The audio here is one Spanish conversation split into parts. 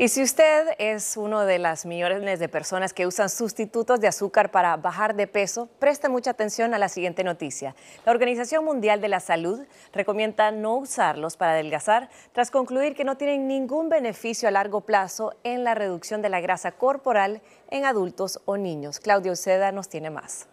Y si usted es uno de las millones de personas que usan sustitutos de azúcar para bajar de peso, preste mucha atención a la siguiente noticia. La Organización Mundial de la Salud recomienda no usarlos para adelgazar tras concluir que no tienen ningún beneficio a largo plazo en la reducción de la grasa corporal en adultos o niños. Claudio Seda nos tiene más.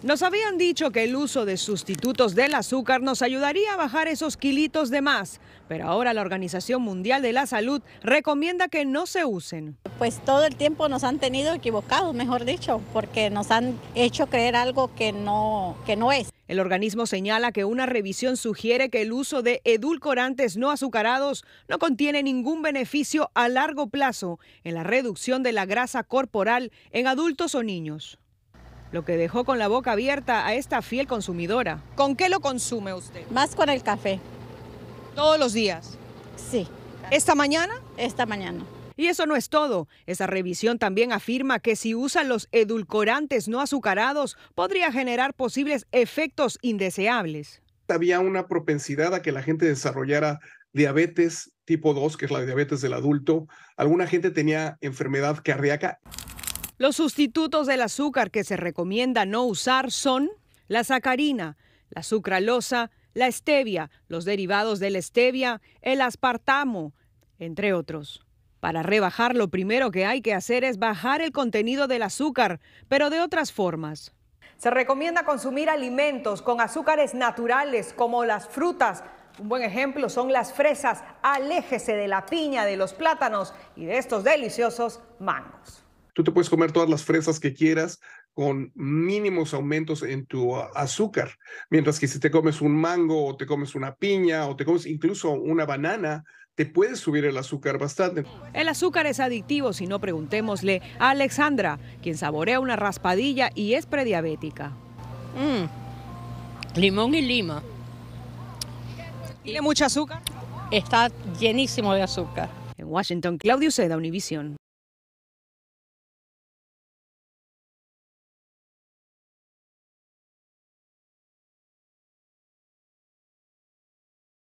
Nos habían dicho que el uso de sustitutos del azúcar nos ayudaría a bajar esos kilitos de más, pero ahora la Organización Mundial de la Salud recomienda que no se usen. Pues todo el tiempo nos han tenido equivocados, mejor dicho, porque nos han hecho creer algo que no, que no es. El organismo señala que una revisión sugiere que el uso de edulcorantes no azucarados no contiene ningún beneficio a largo plazo en la reducción de la grasa corporal en adultos o niños lo que dejó con la boca abierta a esta fiel consumidora. ¿Con qué lo consume usted? Más con el café. ¿Todos los días? Sí. ¿Esta mañana? Esta mañana. Y eso no es todo. Esa revisión también afirma que si usan los edulcorantes no azucarados podría generar posibles efectos indeseables. Había una propensidad a que la gente desarrollara diabetes tipo 2, que es la diabetes del adulto. Alguna gente tenía enfermedad cardíaca. Los sustitutos del azúcar que se recomienda no usar son la sacarina, la sucralosa, la stevia, los derivados de la stevia, el aspartamo, entre otros. Para rebajar lo primero que hay que hacer es bajar el contenido del azúcar, pero de otras formas. Se recomienda consumir alimentos con azúcares naturales como las frutas. Un buen ejemplo son las fresas. Aléjese de la piña, de los plátanos y de estos deliciosos mangos. Tú te puedes comer todas las fresas que quieras con mínimos aumentos en tu ah, azúcar, mientras que si te comes un mango o te comes una piña o te comes incluso una banana, te puedes subir el azúcar bastante. El azúcar es adictivo si no preguntémosle a Alexandra, quien saborea una raspadilla y es prediabética. Mm. limón y lima. ¿Tiene mucho azúcar? Está llenísimo de azúcar. En Washington, Claudio Seda, Univisión.